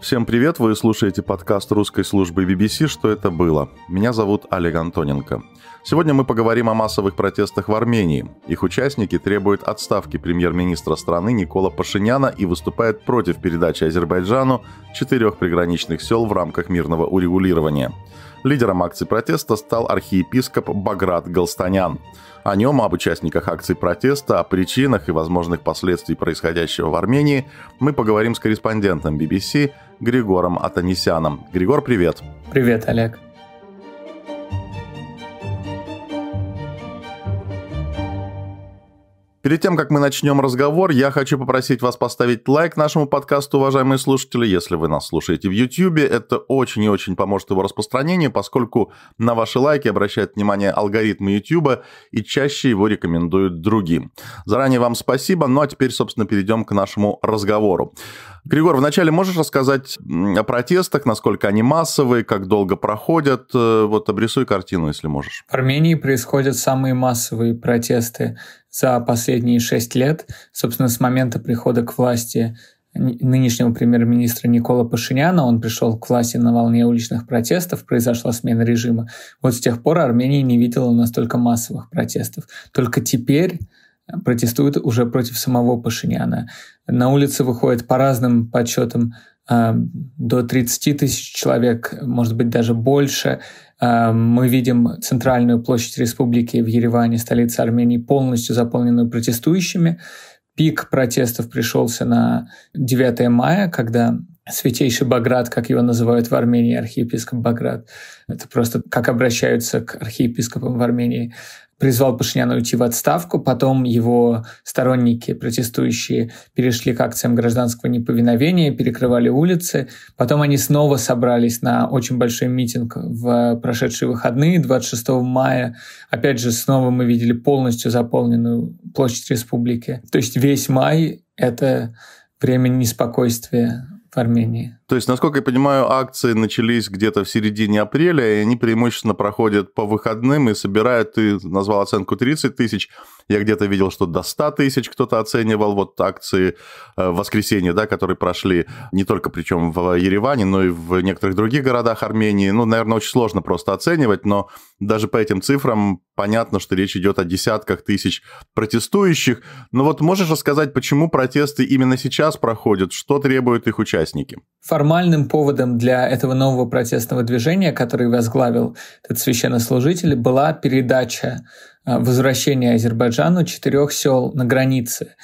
Всем привет, вы слушаете подкаст русской службы BBC «Что это было?». Меня зовут Олег Антоненко. Сегодня мы поговорим о массовых протестах в Армении. Их участники требуют отставки премьер-министра страны Никола Пашиняна и выступают против передачи Азербайджану четырех приграничных сел в рамках мирного урегулирования. Лидером акции протеста стал архиепископ Баграт Галстанян. О нем, об участниках акций протеста, о причинах и возможных последствиях происходящего в Армении мы поговорим с корреспондентом BBC Григором Атанисяном. Григор, привет. Привет, Олег. Перед тем, как мы начнем разговор, я хочу попросить вас поставить лайк нашему подкасту, уважаемые слушатели. Если вы нас слушаете в YouTube, это очень и очень поможет его распространению, поскольку на ваши лайки обращает внимание алгоритмы YouTube и чаще его рекомендуют другим. Заранее вам спасибо, ну а теперь, собственно, перейдем к нашему разговору. Григор, вначале можешь рассказать о протестах, насколько они массовые, как долго проходят? Э, вот обрисуй картину, если можешь. В Армении происходят самые массовые протесты за последние шесть лет, собственно, с момента прихода к власти нынешнего премьер-министра Никола Пашиняна, он пришел к власти на волне уличных протестов, произошла смена режима. Вот с тех пор Армения не видела настолько массовых протестов. Только теперь э, протестуют уже против самого Пашиняна. На улице выходит по разным подсчетам э, до 30 тысяч человек, может быть, даже больше. Э, мы видим центральную площадь республики в Ереване, столице Армении, полностью заполненную протестующими. Пик протестов пришелся на 9 мая, когда Святейший Баграт, как его называют в Армении, архиепископ Баграт. Это просто как обращаются к архиепископам в Армении. Призвал Пашиняна уйти в отставку, потом его сторонники, протестующие, перешли к акциям гражданского неповиновения, перекрывали улицы. Потом они снова собрались на очень большой митинг в прошедшие выходные, 26 мая. Опять же, снова мы видели полностью заполненную площадь республики. То есть весь май — это время неспокойствия karmienie. То есть, насколько я понимаю, акции начались где-то в середине апреля, и они преимущественно проходят по выходным и собирают, ты назвал оценку 30 тысяч, я где-то видел, что до 100 тысяч кто-то оценивал вот акции э, воскресенья, да, которые прошли не только причем в Ереване, но и в некоторых других городах Армении. Ну, наверное, очень сложно просто оценивать, но даже по этим цифрам понятно, что речь идет о десятках тысяч протестующих. Но ну, вот можешь рассказать, почему протесты именно сейчас проходят, что требуют их участники? формальным поводом для этого нового протестного движения, который возглавил этот священнослужитель, была передача а, возвращения Азербайджану четырех сел на границе.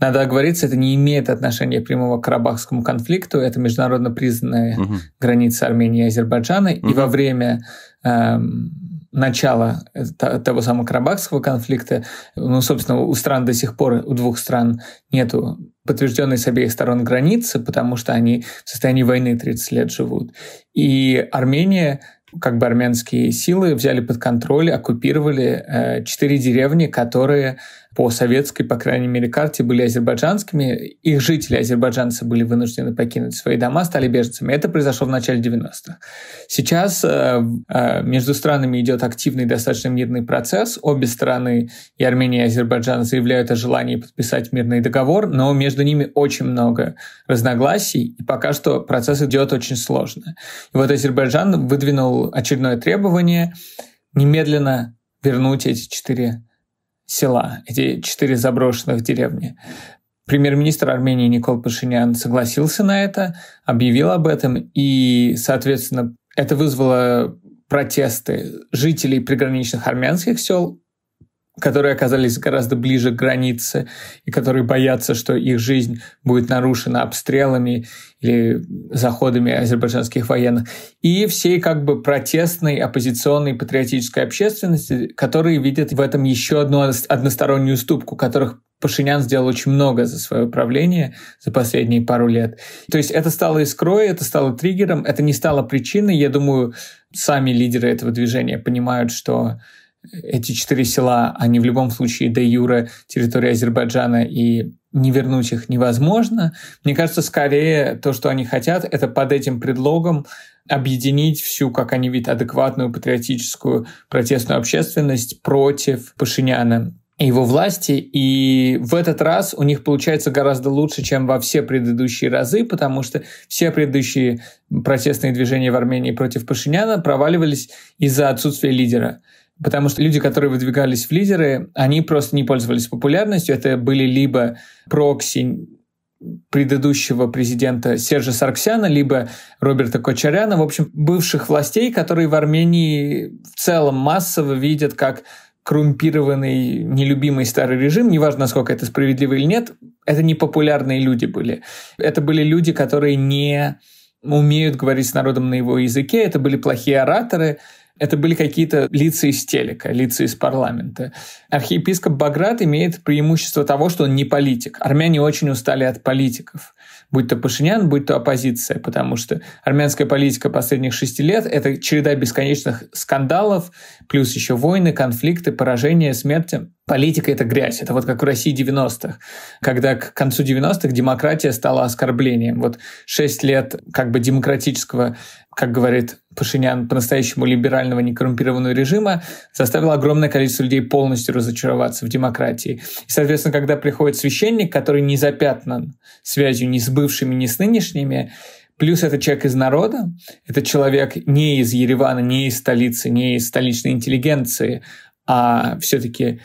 Надо оговориться, это не имеет отношения прямого к Карабахскому конфликту, это международно признанная угу. граница Армении и Азербайджана, угу. и во время эм, начала э, того самого Карабахского конфликта. Ну, собственно, у стран до сих пор, у двух стран нету подтвержденные с обеих сторон границы, потому что они в состоянии войны 30 лет живут. И Армения как бы армянские силы взяли под контроль, оккупировали э, четыре э, деревни, которые по советской, по крайней мере, карте были азербайджанскими. Их жители, азербайджанцы, были вынуждены покинуть свои дома, стали беженцами. Это произошло в начале 90-х. Сейчас э, э, между странами идет активный достаточно мирный процесс. Обе страны, и Армения, и Азербайджан, заявляют о желании подписать мирный договор, но между ними очень много разногласий, и пока что процесс идет очень сложно. И вот Азербайджан выдвинул очередное требование немедленно вернуть эти четыре села, эти четыре заброшенных деревни. Премьер-министр Армении Никол Пашинян согласился на это, объявил об этом, и, соответственно, это вызвало протесты жителей приграничных армянских сел которые оказались гораздо ближе к границе и которые боятся, что их жизнь будет нарушена обстрелами или заходами азербайджанских военных, и всей как бы протестной, оппозиционной, патриотической общественности, которые видят в этом еще одну одностороннюю уступку, которых Пашинян сделал очень много за свое правление за последние пару лет. То есть это стало искрой, это стало триггером, это не стало причиной. Я думаю, сами лидеры этого движения понимают, что эти четыре села, они в любом случае де юре территория Азербайджана, и не вернуть их невозможно. Мне кажется, скорее то, что они хотят, это под этим предлогом объединить всю, как они видят, адекватную патриотическую протестную общественность против Пашиняна и его власти. И в этот раз у них получается гораздо лучше, чем во все предыдущие разы, потому что все предыдущие протестные движения в Армении против Пашиняна проваливались из-за отсутствия лидера. Потому что люди, которые выдвигались в лидеры, они просто не пользовались популярностью. Это были либо прокси предыдущего президента Сержа Сарксяна, либо Роберта Кочаряна, в общем, бывших властей, которые в Армении в целом массово видят как коррумпированный, нелюбимый старый режим, неважно, насколько это справедливо или нет, это не популярные люди были. Это были люди, которые не умеют говорить с народом на его языке, это были плохие ораторы, это были какие-то лица из телека, лица из парламента. Архиепископ Баграт имеет преимущество того, что он не политик. Армяне очень устали от политиков будь то Пашинян, будь то оппозиция, потому что армянская политика последних шести лет — это череда бесконечных скандалов, плюс еще войны, конфликты, поражения, смерти. Политика — это грязь. Это вот как в России 90-х, когда к концу 90-х демократия стала оскорблением. Вот шесть лет как бы демократического, как говорит Пашинян, по-настоящему либерального некоррумпированного режима заставило огромное количество людей полностью разочароваться в демократии. И, соответственно, когда приходит священник, который не запятнан связью не сбы бывшими, ни с нынешними. Плюс это человек из народа, это человек не из Еревана, не из столицы, не из столичной интеллигенции, а все-таки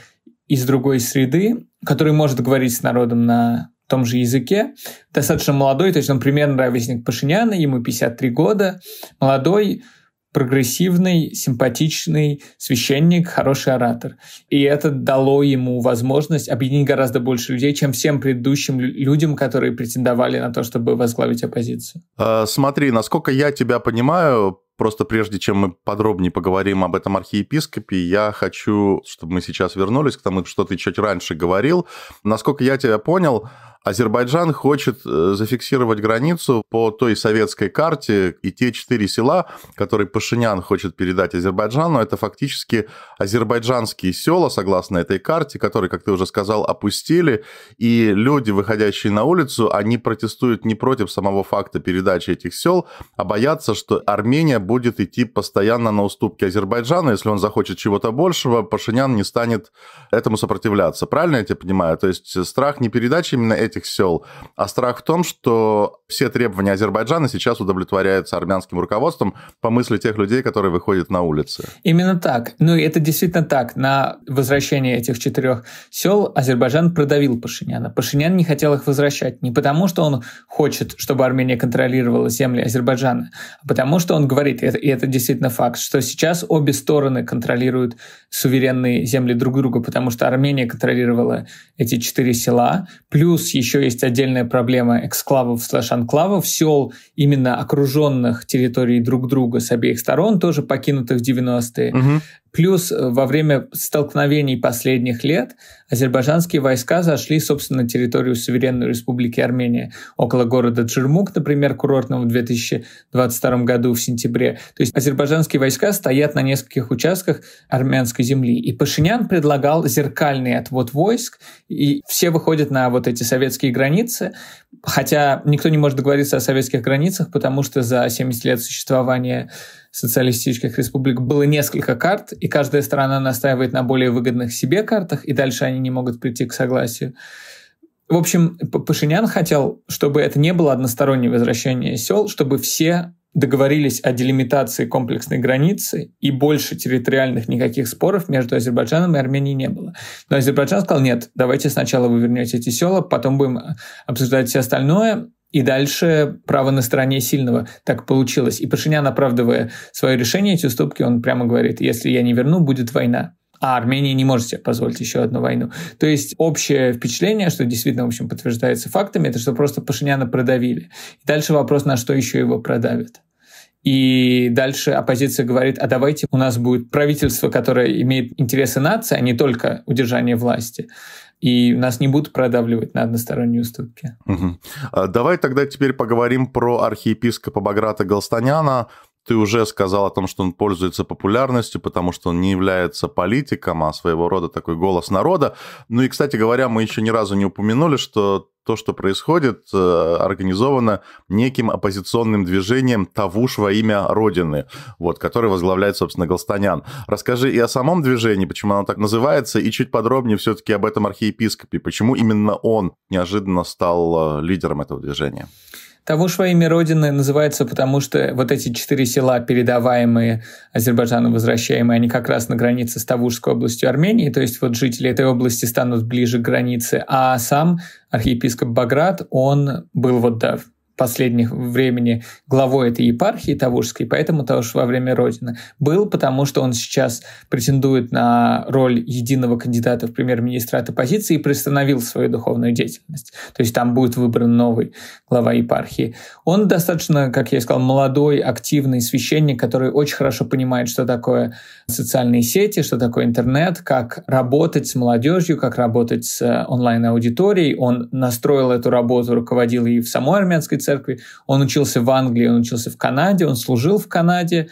из другой среды, который может говорить с народом на том же языке. Достаточно молодой, то есть он примерно ровесник Пашиняна, ему 53 года, молодой, прогрессивный, симпатичный священник, хороший оратор. И это дало ему возможность объединить гораздо больше людей, чем всем предыдущим людям, которые претендовали на то, чтобы возглавить оппозицию. Э, смотри, насколько я тебя понимаю, Просто прежде чем мы подробнее поговорим об этом архиепископе, я хочу, чтобы мы сейчас вернулись к тому, что ты чуть раньше говорил. Насколько я тебя понял, Азербайджан хочет э, зафиксировать границу по той советской карте, и те четыре села, которые Пашинян хочет передать Азербайджану, это фактически азербайджанские села, согласно этой карте, которые, как ты уже сказал, опустили, и люди, выходящие на улицу, они протестуют не против самого факта передачи этих сел, а боятся, что Армения будет идти постоянно на уступки Азербайджану. Если он захочет чего-то большего, Пашинян не станет этому сопротивляться. Правильно я тебя понимаю? То есть страх не передачи именно этих сел, а страх в том, что все требования Азербайджана сейчас удовлетворяются армянским руководством по мысли тех людей, которые выходят на улицы. Именно так. Ну, и это действительно так. На возвращение этих четырех сел Азербайджан продавил Пашиняна. Пашинян не хотел их возвращать не потому, что он хочет, чтобы Армения контролировала земли Азербайджана, а потому что он говорит, имеет, и это, и это действительно факт, что сейчас обе стороны контролируют суверенные земли друг друга, потому что Армения контролировала эти четыре села, плюс еще есть отдельная проблема эксклавов слэш анклавов, сел именно окруженных территорий друг друга с обеих сторон, тоже покинутых в 90-е. Угу. Плюс э, во время столкновений последних лет азербайджанские войска зашли, собственно, на территорию суверенной республики Армения, около города Джермук, например, курортного в 2022 году в сентябре. То есть азербайджанские войска стоят на нескольких участках армянской земли. И Пашинян предлагал зеркальный отвод войск, и все выходят на вот эти советские границы, Хотя никто не может договориться о советских границах, потому что за 70 лет существования социалистических республик было несколько карт, и каждая страна настаивает на более выгодных себе картах, и дальше они не могут прийти к согласию. В общем, Пашинян хотел, чтобы это не было одностороннее возвращение сел, чтобы все договорились о делимитации комплексной границы, и больше территориальных никаких споров между Азербайджаном и Арменией не было. Но Азербайджан сказал, нет, давайте сначала вы вернете эти села, потом будем а, обсуждать все остальное, и дальше право на стороне сильного. Так получилось. И Пашинян, оправдывая свое решение, эти уступки, он прямо говорит, если я не верну, будет война а Армения не может себе позволить еще одну войну. То есть общее впечатление, что действительно, в общем, подтверждается фактами, это что просто Пашиняна продавили. И дальше вопрос, на что еще его продавят. И дальше оппозиция говорит, а давайте у нас будет правительство, которое имеет интересы нации, а не только удержание власти. И нас не будут продавливать на односторонние уступки. Угу. Давай тогда теперь поговорим про архиепископа Баграта Галстаняна ты уже сказал о том, что он пользуется популярностью, потому что он не является политиком, а своего рода такой голос народа. Ну и, кстати говоря, мы еще ни разу не упомянули, что то, что происходит, э, организовано неким оппозиционным движением «Тавуш во имя Родины», вот, который возглавляет, собственно, Голстанян. Расскажи и о самом движении, почему оно так называется, и чуть подробнее все-таки об этом архиепископе. Почему именно он неожиданно стал э, лидером этого движения? Того своими родины называется, потому что вот эти четыре села, передаваемые Азербайджану, возвращаемые, они как раз на границе с Тавушской областью Армении, то есть вот жители этой области станут ближе к границе, а сам архиепископ Баграт, он был вот да, последних времени главой этой епархии Тавушской, поэтому Тавуш во время Родины был, потому что он сейчас претендует на роль единого кандидата в премьер-министра от оппозиции и приостановил свою духовную деятельность. То есть там будет выбран новый глава епархии. Он достаточно, как я сказал, молодой, активный священник, который очень хорошо понимает, что такое социальные сети, что такое интернет, как работать с молодежью, как работать с онлайн-аудиторией. Он настроил эту работу, руководил и в самой армянской церкви. Он учился в Англии, он учился в Канаде, он служил в Канаде,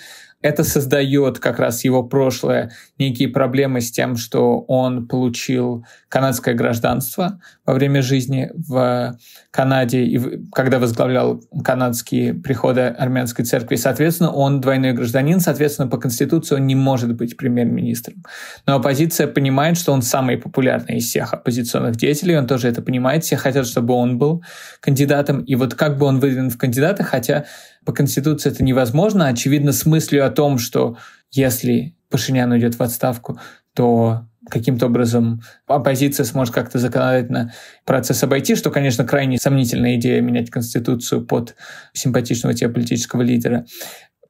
это создает как раз его прошлое некие проблемы с тем, что он получил канадское гражданство во время жизни в Канаде, и когда возглавлял канадские приходы армянской церкви. Соответственно, он двойной гражданин, соответственно, по Конституции он не может быть премьер-министром. Но оппозиция понимает, что он самый популярный из всех оппозиционных деятелей, он тоже это понимает, все хотят, чтобы он был кандидатом. И вот как бы он выдвинут в кандидаты, хотя по Конституции это невозможно. Очевидно, с мыслью о том, что если Пашинян уйдет в отставку, то каким-то образом оппозиция сможет как-то законодательно процесс обойти, что, конечно, крайне сомнительная идея менять Конституцию под симпатичного тебе политического лидера.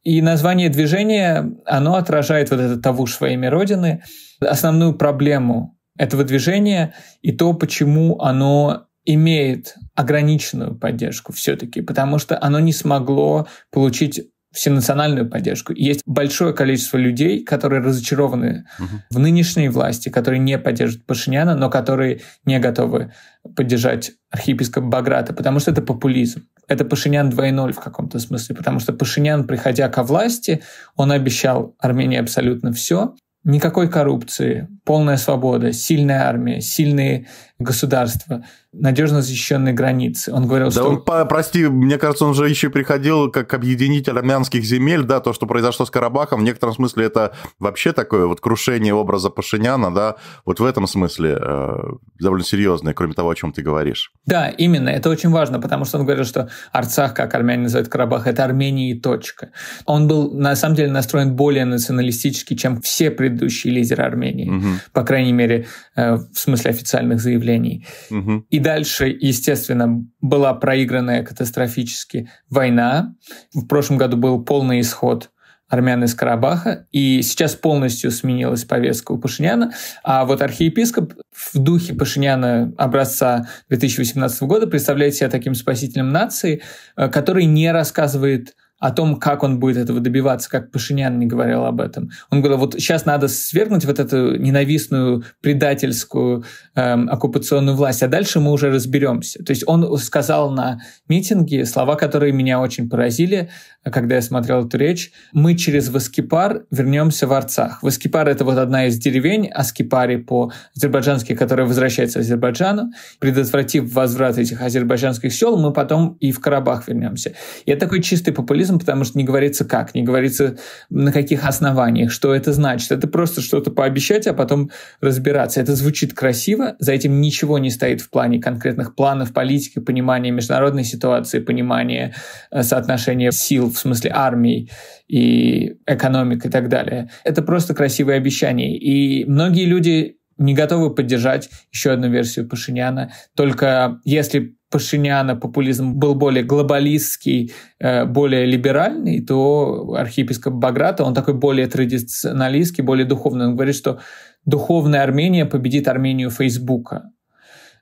И название движения, оно отражает вот этот «Тавуш своими родины», основную проблему этого движения и то, почему оно имеет ограниченную поддержку все-таки, потому что оно не смогло получить всенациональную поддержку. есть большое количество людей, которые разочарованы угу. в нынешней власти, которые не поддерживают Пашиняна, но которые не готовы поддержать архиепископа Баграта, потому что это популизм. Это Пашинян 2.0 в каком-то смысле, потому что Пашинян, приходя ко власти, он обещал Армении абсолютно все, никакой коррупции, полная свобода, сильная армия, сильные государства, надежно защищенные границы. Он говорил, да что... Он, по, прости, мне кажется, он же еще приходил как объединитель армянских земель, да, то, что произошло с Карабахом, в некотором смысле это вообще такое вот крушение образа Пашиняна, да, вот в этом смысле э, довольно серьезное, кроме того, о чем ты говоришь. Да, именно, это очень важно, потому что он говорил, что Арцах, как армяне называют Карабах, это Армения и точка. Он был, на самом деле, настроен более националистически, чем все предыдущие лидеры Армении, угу. по крайней мере, э, в смысле официальных заявлений явлений. Угу. И дальше, естественно, была проигранная катастрофически война. В прошлом году был полный исход армян из Карабаха, и сейчас полностью сменилась повестка у Пашиняна, а вот архиепископ в духе Пашиняна образца 2018 года представляет себя таким спасителем нации, э, который не рассказывает о том, как он будет этого добиваться, как Пашинян не говорил об этом. Он говорил, вот сейчас надо свергнуть вот эту ненавистную предательскую эм, оккупационную власть, а дальше мы уже разберемся. То есть он сказал на митинге слова, которые меня очень поразили. А когда я смотрел эту речь, мы через Васкипар вернемся в Арцах. Васкипар — это вот одна из деревень, Аскипари по-азербайджански, которая возвращается Азербайджану. Предотвратив возврат этих азербайджанских сел, мы потом и в Карабах вернемся. И это такой чистый популизм, потому что не говорится как, не говорится на каких основаниях, что это значит. Это просто что-то пообещать, а потом разбираться. Это звучит красиво, за этим ничего не стоит в плане конкретных планов, политики, понимания международной ситуации, понимания э, соотношения сил в смысле армии и экономик и так далее. Это просто красивые обещания. И многие люди не готовы поддержать еще одну версию Пашиняна. Только если Пашиняна популизм был более глобалистский, э, более либеральный, то архиепископ Баграта, он такой более традиционалистский, более духовный. Он говорит, что духовная Армения победит Армению Фейсбука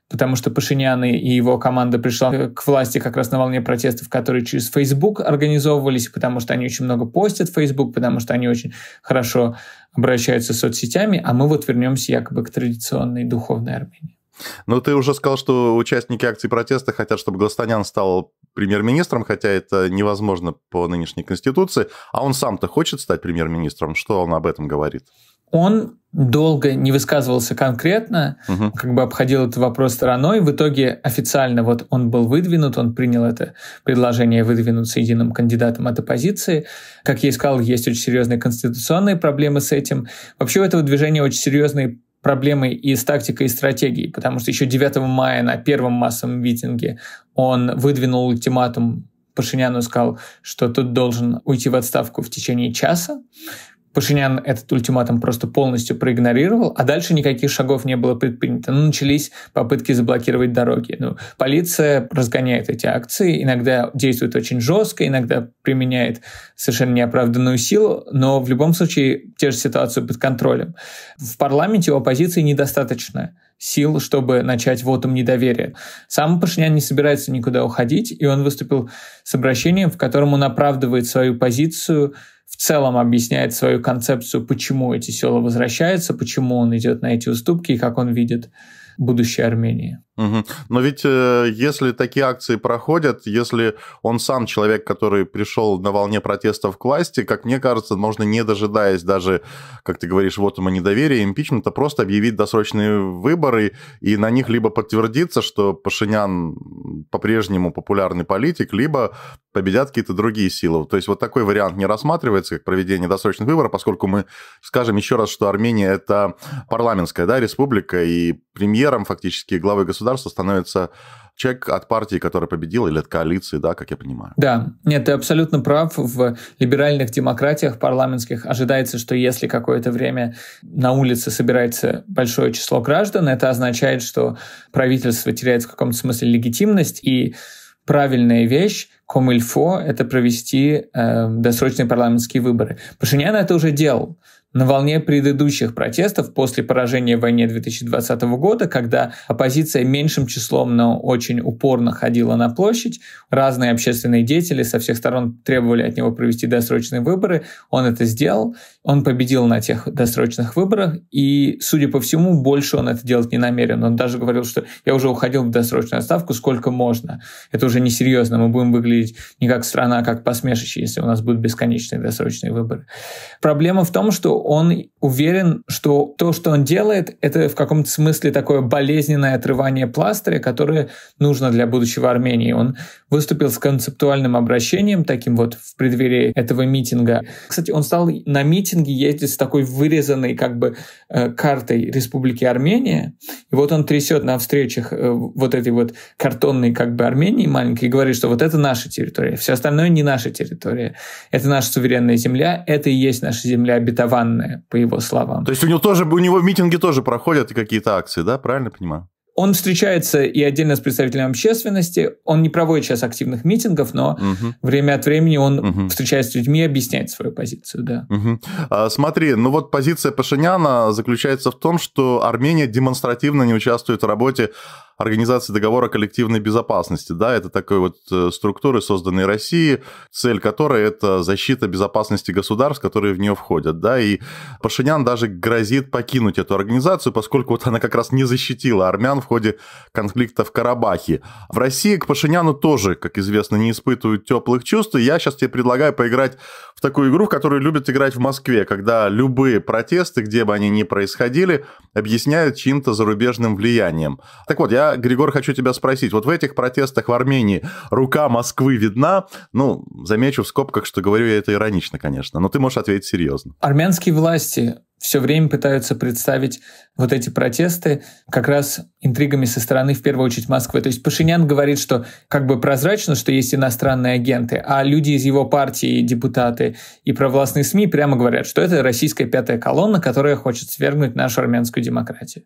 потому что Пашинян и его команда пришла э, к власти как раз на волне протестов, которые через Facebook организовывались, потому что они очень много постят в Facebook, потому что они очень хорошо обращаются с соцсетями, а мы вот вернемся якобы к традиционной духовной Армении. Ну, ты уже сказал, что участники акций протеста хотят, чтобы Гластанян стал премьер-министром, хотя это невозможно по нынешней конституции. А он сам-то хочет стать премьер-министром? Что он об этом говорит? он долго не высказывался конкретно, угу. как бы обходил этот вопрос стороной. В итоге официально вот он был выдвинут, он принял это предложение выдвинуться единым кандидатом от оппозиции. Как я и сказал, есть очень серьезные конституционные проблемы с этим. Вообще у этого движения очень серьезные проблемы и с тактикой, и стратегией, потому что еще 9 мая на первом массовом митинге он выдвинул ультиматум Пашиняну сказал, что тот должен уйти в отставку в течение часа. Пашинян этот ультиматум просто полностью проигнорировал, а дальше никаких шагов не было предпринято. Ну, начались попытки заблокировать дороги. Ну, полиция разгоняет эти акции, иногда действует очень жестко, иногда применяет совершенно неоправданную силу, но в любом случае держит ситуацию под контролем. В парламенте у оппозиции недостаточно сил, чтобы начать вотум недоверия. Сам Пашинян не собирается никуда уходить, и он выступил с обращением, в котором он оправдывает свою позицию – в целом объясняет свою концепцию, почему эти села возвращаются, почему он идет на эти уступки и как он видит будущее Армении. Угу. Но ведь э, если такие акции проходят, если он сам человек, который пришел на волне протестов к власти, как мне кажется, можно, не дожидаясь даже, как ты говоришь, вот ему недоверие, импичмента, просто объявить досрочные выборы и на них либо подтвердиться, что Пашинян по-прежнему популярный политик, либо победят какие-то другие силы. То есть вот такой вариант не рассматривается, как проведение досрочных выборов, поскольку мы скажем еще раз, что Армения – это парламентская да, республика, и премьером фактически главой государства государства становится человек от партии, которая победила, или от коалиции, да, как я понимаю. Да, нет, ты абсолютно прав. В либеральных демократиях парламентских ожидается, что если какое-то время на улице собирается большое число граждан, это означает, что правительство теряет в каком-то смысле легитимность, и правильная вещь, комильфо, это провести э, досрочные парламентские выборы. Пашинян это уже делал. На волне предыдущих протестов после поражения в войне 2020 года, когда оппозиция меньшим числом, но очень упорно ходила на площадь, разные общественные деятели со всех сторон требовали от него провести досрочные выборы, он это сделал, он победил на тех досрочных выборах, и, судя по всему, больше он это делать не намерен. Он даже говорил, что я уже уходил в досрочную отставку сколько можно. Это уже несерьезно, мы будем выглядеть не как страна, а как посмешище, если у нас будут бесконечные досрочные выборы. Проблема в том, что он уверен, что то, что он делает, это в каком-то смысле такое болезненное отрывание пластыря, которое нужно для будущего Армении. Он выступил с концептуальным обращением, таким вот в преддверии этого митинга. Кстати, он стал на митинге ездить с такой вырезанной как бы э, картой Республики Армения. И вот он трясет на встречах э, вот этой вот картонной как бы Армении маленькой и говорит, что вот это наша территория, все остальное не наша территория. Это наша суверенная земля, это и есть наша земля обетованная определенные, по его словам. То есть у него тоже у него митинги тоже проходят и какие-то акции, да, правильно понимаю? Он встречается и отдельно с представителями общественности. Он не проводит сейчас активных митингов, но угу. время от времени он угу. встречается с людьми и объясняет свою позицию, да. Угу. А, смотри, ну вот позиция Пашиняна заключается в том, что Армения демонстративно не участвует в работе организации договора коллективной безопасности. Да, это такой вот э, структуры, созданные Россией, цель которой – это защита безопасности государств, которые в нее входят. Да, и Пашинян даже грозит покинуть эту организацию, поскольку вот она как раз не защитила армян в ходе конфликта в Карабахе. В России к Пашиняну тоже, как известно, не испытывают теплых чувств. И я сейчас тебе предлагаю поиграть такую игру, в которую любят играть в Москве, когда любые протесты, где бы они ни происходили, объясняют чьим-то зарубежным влиянием. Так вот, я, Григор, хочу тебя спросить. Вот в этих протестах в Армении рука Москвы видна? Ну, замечу в скобках, что говорю я это иронично, конечно, но ты можешь ответить серьезно. Армянские власти все время пытаются представить вот эти протесты как раз интригами со стороны, в первую очередь, Москвы. То есть Пашинян говорит, что как бы прозрачно, что есть иностранные агенты, а люди из его партии, депутаты и провластные СМИ прямо говорят, что это российская пятая колонна, которая хочет свергнуть нашу армянскую демократию.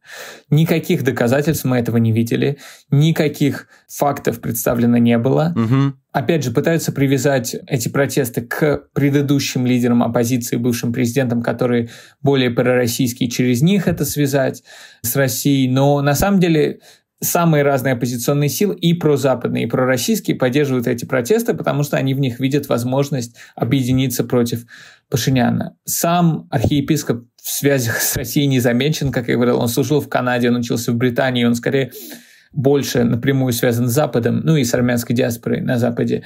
Никаких доказательств мы этого не видели, никаких фактов представлено не было. Угу опять же, пытаются привязать эти протесты к предыдущим лидерам оппозиции, бывшим президентам, которые более пророссийские, через них это связать связать с Россией. Но на самом деле самые разные оппозиционные силы и прозападные, и пророссийские поддерживают эти протесты, потому что они в них видят возможность объединиться против Пашиняна. Сам архиепископ в связях с Россией не замечен, как я говорил, он служил в Канаде, он учился в Британии, он скорее больше напрямую связан с Западом, ну и с армянской диаспорой на Западе.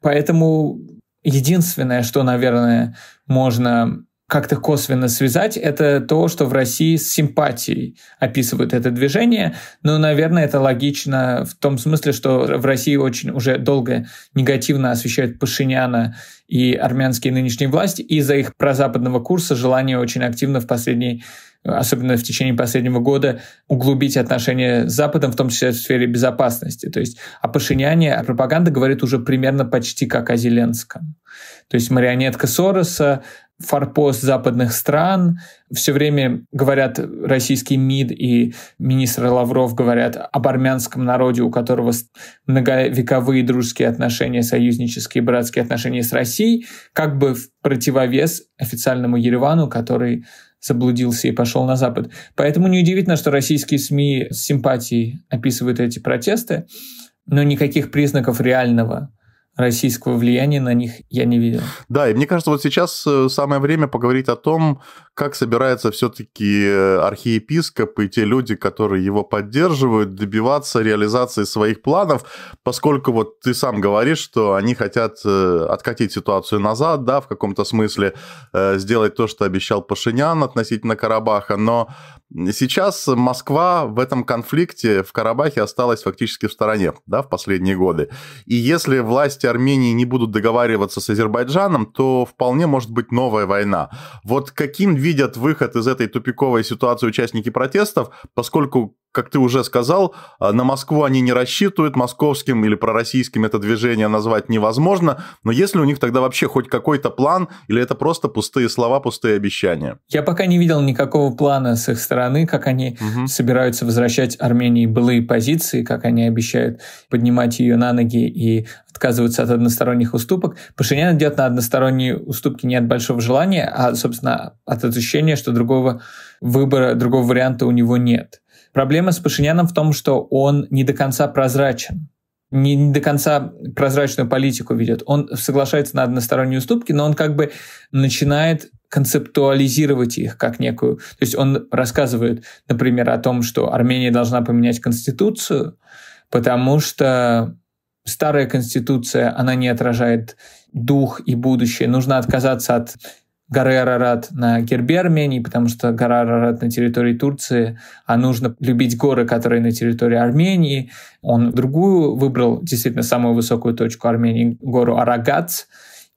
Поэтому единственное, что, наверное, можно как-то косвенно связать, это то, что в России с симпатией описывают это движение. Но, наверное, это логично в том смысле, что в России очень уже долго негативно освещают Пашиняна и армянские нынешние власти из-за их прозападного курса желание очень активно в последние особенно в течение последнего года, углубить отношения с Западом, в том числе в сфере безопасности. То есть о Пашиняне а пропаганда говорит уже примерно почти как о Зеленском. То есть марионетка Сороса, форпост западных стран. Все время говорят российский МИД и министр Лавров говорят об армянском народе, у которого многовековые дружеские отношения, союзнические, братские отношения с Россией, как бы в противовес официальному Еревану, который заблудился и пошел на Запад. Поэтому неудивительно, что российские СМИ с симпатией описывают эти протесты, но никаких признаков реального российского влияния на них я не видел. Да, и мне кажется, вот сейчас э, самое время поговорить о том, как собирается все-таки э, архиепископ и те люди, которые его поддерживают, добиваться реализации своих планов, поскольку вот ты сам говоришь, что они хотят э, откатить ситуацию назад, да, в каком-то смысле сделать то, что обещал Пашинян относительно Карабаха, но Сейчас Москва в этом конфликте в Карабахе осталась фактически в стороне да, в последние годы. И если власти Армении не будут договариваться с Азербайджаном, то вполне может быть новая война. Вот каким видят выход из этой тупиковой ситуации участники протестов, поскольку как ты уже сказал, а, на Москву они не рассчитывают, московским или пророссийским это движение назвать невозможно, но есть ли у них тогда вообще хоть какой-то план, или это просто пустые слова, пустые обещания? Я пока не видел никакого плана с их стороны, как они угу. собираются возвращать Армении былые позиции, как они обещают поднимать ее на ноги и отказываются от односторонних уступок. Пашинян идет на односторонние уступки не от большого желания, а, собственно, от ощущения, что другого выбора, другого варианта у него нет. Проблема с Пашиняном в том, что он не до конца прозрачен не, не до конца прозрачную политику ведет. Он соглашается на односторонние уступки, но он как бы начинает концептуализировать их как некую. То есть он рассказывает, например, о том, что Армения должна поменять конституцию, потому что старая конституция, она не отражает дух и будущее. Нужно отказаться от горы Арарат на гербе Армении, потому что гора Арарат на территории Турции, а нужно любить горы, которые на территории Армении. Он другую выбрал, действительно, самую высокую точку Армении, гору Арагац,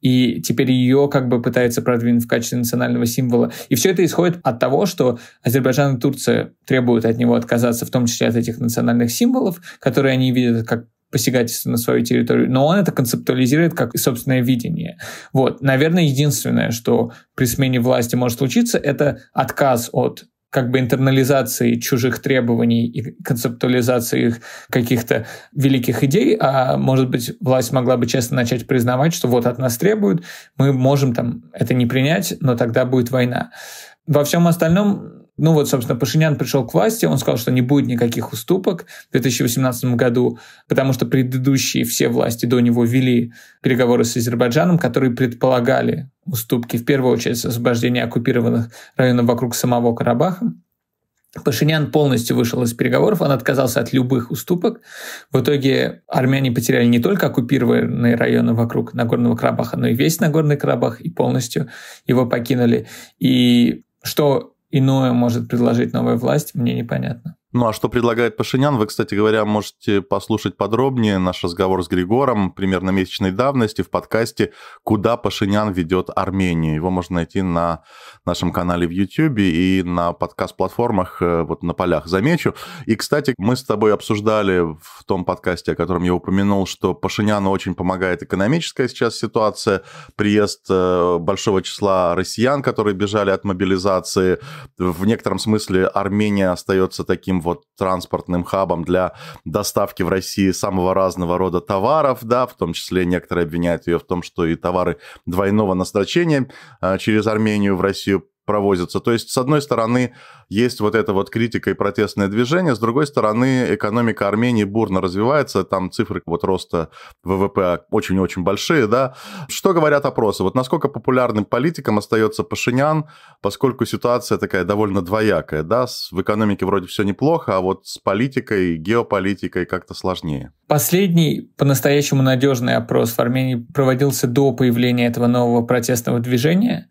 и теперь ее как бы пытается продвинуть в качестве национального символа. И все это исходит от того, что Азербайджан и Турция требуют от него отказаться, в том числе от этих национальных символов, которые они видят как посягательство на свою территорию, но он это концептуализирует как собственное видение. Вот, наверное, единственное, что при смене власти может случиться, это отказ от как бы интернализации чужих требований и концептуализации их каких-то великих идей, а может быть, власть могла бы честно начать признавать, что вот от нас требуют, мы можем там это не принять, но тогда будет война. Во всем остальном ну вот, собственно, Пашинян пришел к власти, он сказал, что не будет никаких уступок в 2018 году, потому что предыдущие все власти до него вели переговоры с Азербайджаном, которые предполагали уступки, в первую очередь, освобождение оккупированных районов вокруг самого Карабаха. Пашинян полностью вышел из переговоров, он отказался от любых уступок. В итоге армяне потеряли не только оккупированные районы вокруг Нагорного Карабаха, но и весь Нагорный Карабах, и полностью его покинули. И что иное может предложить новая власть, мне непонятно. Ну а что предлагает Пашинян, вы, кстати говоря, можете послушать подробнее наш разговор с Григором примерно месячной давности в подкасте «Куда Пашинян ведет Армению». Его можно найти на нашем канале в YouTube и на подкаст-платформах э, вот на полях, замечу. И, кстати, мы с тобой обсуждали в том подкасте, о котором я упомянул, что Пашиняну очень помогает экономическая сейчас ситуация, приезд э, большого числа россиян, которые бежали от мобилизации. В некотором смысле Армения остается таким вот транспортным хабом для доставки в России самого разного рода товаров, да, в том числе некоторые обвиняют ее в том, что и товары двойного назначения а, через Армению в Россию провозятся. То есть, с одной стороны, есть вот это вот критика и протестное движение. С другой стороны, экономика Армении бурно развивается, там цифры вот роста ВВП очень-очень большие, да. Что говорят опросы? Вот насколько популярным политиком остается Пашинян, поскольку ситуация такая довольно двоякая, да, в экономике вроде все неплохо, а вот с политикой, геополитикой как-то сложнее. Последний по-настоящему надежный опрос в Армении проводился до появления этого нового протестного движения,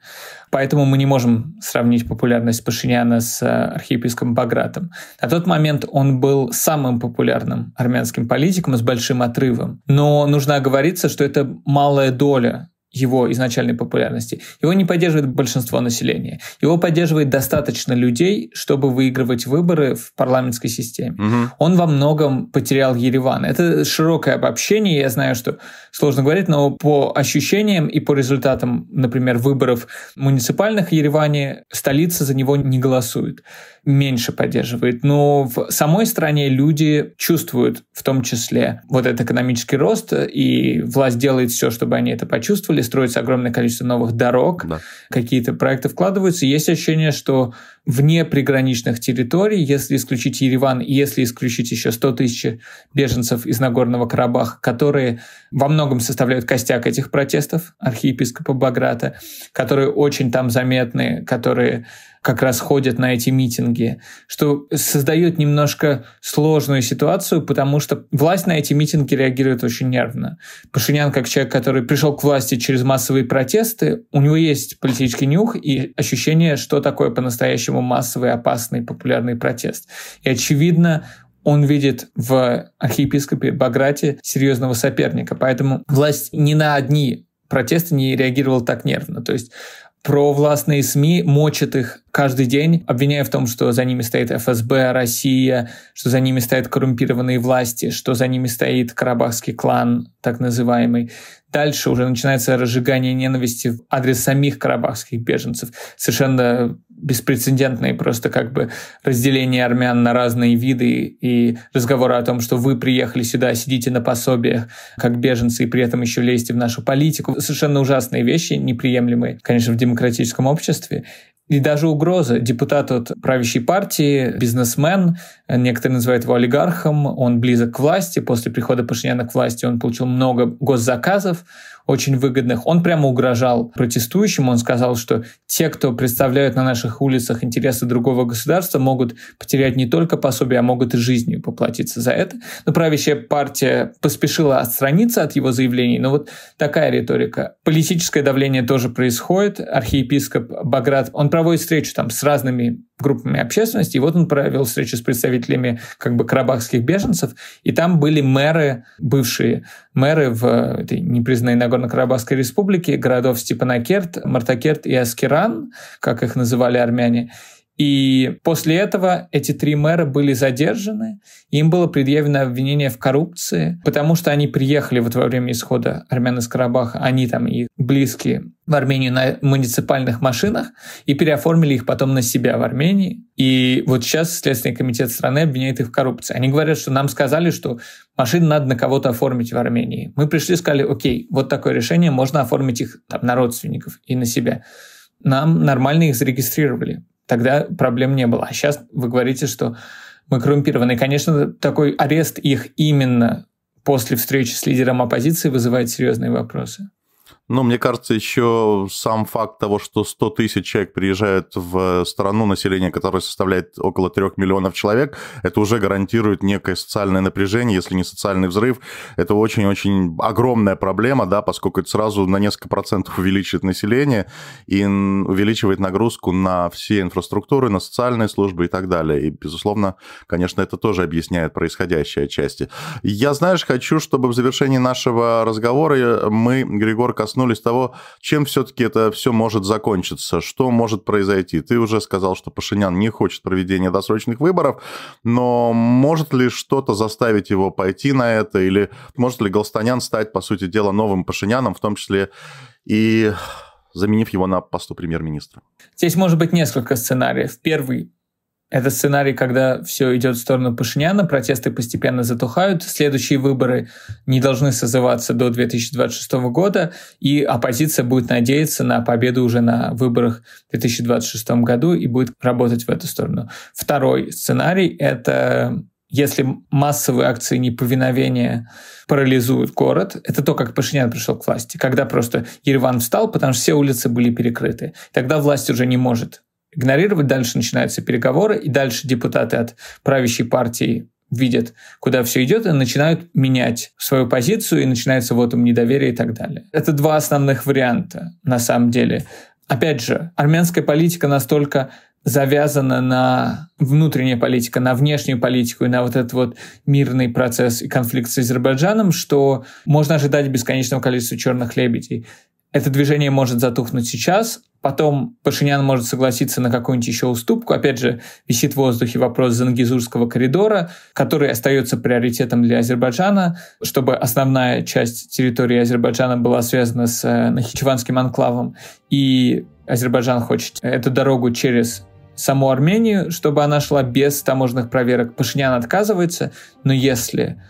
поэтому мы не можем сравнить популярность Пашиняна с архиепископом Багратом. На тот момент он был самым популярным армянским политиком с большим отрывом. Но нужно оговориться, что это малая доля его изначальной популярности. Его не поддерживает большинство населения. Его поддерживает достаточно людей, чтобы выигрывать выборы в парламентской системе. Угу. Он во многом потерял Ереван. Это широкое обобщение. Я знаю, что сложно говорить, но по ощущениям и по результатам, например, выборов муниципальных в Ереване, столица за него не голосует меньше поддерживает. Но в самой стране люди чувствуют в том числе вот этот экономический рост, и власть делает все, чтобы они это почувствовали. Строится огромное количество новых дорог, да. какие-то проекты вкладываются. Есть ощущение, что вне приграничных территорий, если исключить Ереван, и если исключить еще 100 тысяч беженцев из Нагорного Карабаха, которые во многом составляют костяк этих протестов архиепископа Баграта, которые очень там заметны, которые как раз ходят на эти митинги, что создает немножко сложную ситуацию, потому что власть на эти митинги реагирует очень нервно. Пашинян, как человек, который пришел к власти через массовые протесты, у него есть политический нюх и ощущение, что такое по-настоящему массовый, опасный, популярный протест. И, очевидно, он видит в архиепископе Баграте серьезного соперника. Поэтому власть ни на одни протесты не реагировала так нервно. То есть про властные СМИ, мочат их каждый день, обвиняя в том, что за ними стоит ФСБ, Россия, что за ними стоят коррумпированные власти, что за ними стоит карабахский клан, так называемый. Дальше уже начинается разжигание ненависти в адрес самих карабахских беженцев. Совершенно беспрецедентные просто как бы разделение армян на разные виды и разговоры о том, что вы приехали сюда, сидите на пособиях как беженцы и при этом еще лезьте в нашу политику. Совершенно ужасные вещи, неприемлемые, конечно, в демократическом обществе. И даже угроза. Депутат от правящей партии, бизнесмен, некоторые называют его олигархом, он близок к власти. После прихода Пашиняна к власти он получил много госзаказов, очень выгодных. Он прямо угрожал протестующим, он сказал, что те, кто представляют на наших улицах интересы другого государства, могут потерять не только пособие, а могут и жизнью поплатиться за это. Но правящая партия поспешила отстраниться от его заявлений, но вот такая риторика. Политическое давление тоже происходит. Архиепископ Баграт, он проводит встречу там с разными группами общественности. И вот он провел встречу с представителями как бы карабахских беженцев, и там были мэры, бывшие мэры в этой непризнанной Нагорно-Карабахской республике, городов Степанакерт, Мартакерт и Аскеран, как их называли армяне. И после этого эти три мэра были задержаны, им было предъявлено обвинение в коррупции, потому что они приехали вот во время исхода армян из Карабаха, они там и близкие в Армению на муниципальных машинах и переоформили их потом на себя в Армении. И вот сейчас Следственный комитет страны обвиняет их в коррупции. Они говорят, что нам сказали, что машины надо на кого-то оформить в Армении. Мы пришли и сказали, окей, вот такое решение, можно оформить их там, на родственников и на себя. Нам нормально их зарегистрировали Тогда проблем не было. А сейчас вы говорите, что мы коррумпированы. И, конечно, такой арест их именно после встречи с лидером оппозиции вызывает серьезные вопросы. Но мне кажется, еще сам факт того, что 100 тысяч человек приезжают в страну, население которое составляет около 3 миллионов человек, это уже гарантирует некое социальное напряжение, если не социальный взрыв. Это очень-очень огромная проблема, да, поскольку это сразу на несколько процентов увеличит население и увеличивает нагрузку на все инфраструктуры, на социальные службы и так далее. И, безусловно, конечно, это тоже объясняет происходящее отчасти. Я, знаешь, хочу, чтобы в завершении нашего разговора мы, Григор, коснулись того, чем все-таки это все может закончиться, что может произойти. Ты уже сказал, что Пашинян не хочет проведения досрочных выборов, но может ли что-то заставить его пойти на это, или может ли Голстанян стать, по сути дела, новым Пашиняном, в том числе и заменив его на посту премьер-министра? Здесь может быть несколько сценариев. Первый это сценарий, когда все идет в сторону Пашиняна, протесты постепенно затухают, следующие выборы не должны созываться до 2026 года, и оппозиция будет надеяться на победу уже на выборах в 2026 году и будет работать в эту сторону. Второй сценарий — это если массовые акции неповиновения парализуют город, это то, как Пашинян пришел к власти, когда просто Ереван встал, потому что все улицы были перекрыты. Тогда власть уже не может игнорировать. Дальше начинаются переговоры, и дальше депутаты от правящей партии видят, куда все идет, и начинают менять свою позицию, и начинается вот им недоверие и так далее. Это два основных варианта, на самом деле. Опять же, армянская политика настолько завязана на внутреннюю политику, на внешнюю политику и на вот этот вот мирный процесс и конфликт с Азербайджаном, что можно ожидать бесконечного количества черных лебедей это движение может затухнуть сейчас, потом Пашинян может согласиться на какую-нибудь еще уступку. Опять же, висит в воздухе вопрос Зангизурского коридора, который остается приоритетом для Азербайджана, чтобы основная часть территории Азербайджана была связана с э, Нахичеванским анклавом. И Азербайджан хочет эту дорогу через саму Армению, чтобы она шла без таможенных проверок. Пашинян отказывается, но если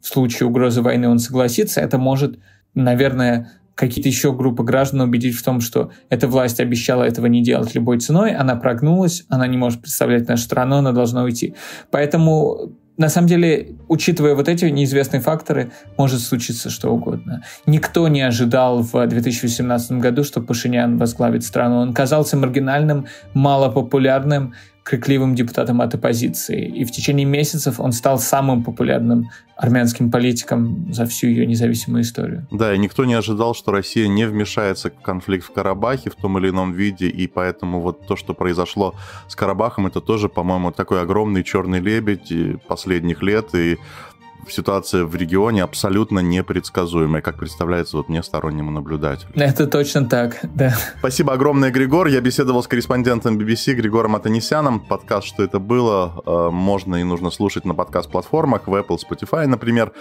в случае угрозы войны он согласится, это может, наверное, какие-то еще группы граждан убедить в том, что эта власть обещала этого не делать любой ценой, она прогнулась, она не может представлять нашу страну, она должна уйти. Поэтому на самом деле, учитывая вот эти неизвестные факторы, может случиться что угодно. Никто не ожидал в 2018 году, что Пашинян возглавит страну. Он казался маргинальным, малопопулярным, крикливым депутатом от оппозиции, и в течение месяцев он стал самым популярным армянским политиком за всю ее независимую историю. Да, и никто не ожидал, что Россия не вмешается в конфликт в Карабахе в том или ином виде, и поэтому вот то, что произошло с Карабахом, это тоже, по-моему, такой огромный черный лебедь последних лет, и ситуация в регионе абсолютно непредсказуемая, как представляется вот мне, стороннему наблюдателю. Это точно так, да. Спасибо огромное, Григор. Я беседовал с корреспондентом BBC Григором Атанисяном. Подкаст «Что это было» э, можно и нужно слушать на подкаст-платформах, в Apple, Spotify, например.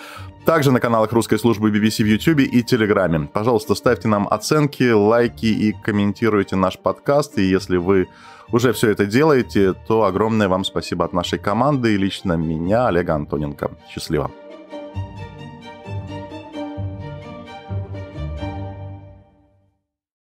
Также на каналах русской службы BBC в YouTube и Телеграме. Пожалуйста, ставьте нам оценки, лайки и комментируйте наш подкаст. И если вы уже все это делаете, то огромное вам спасибо от нашей команды и лично меня, Олега Антоненко. Счастливо!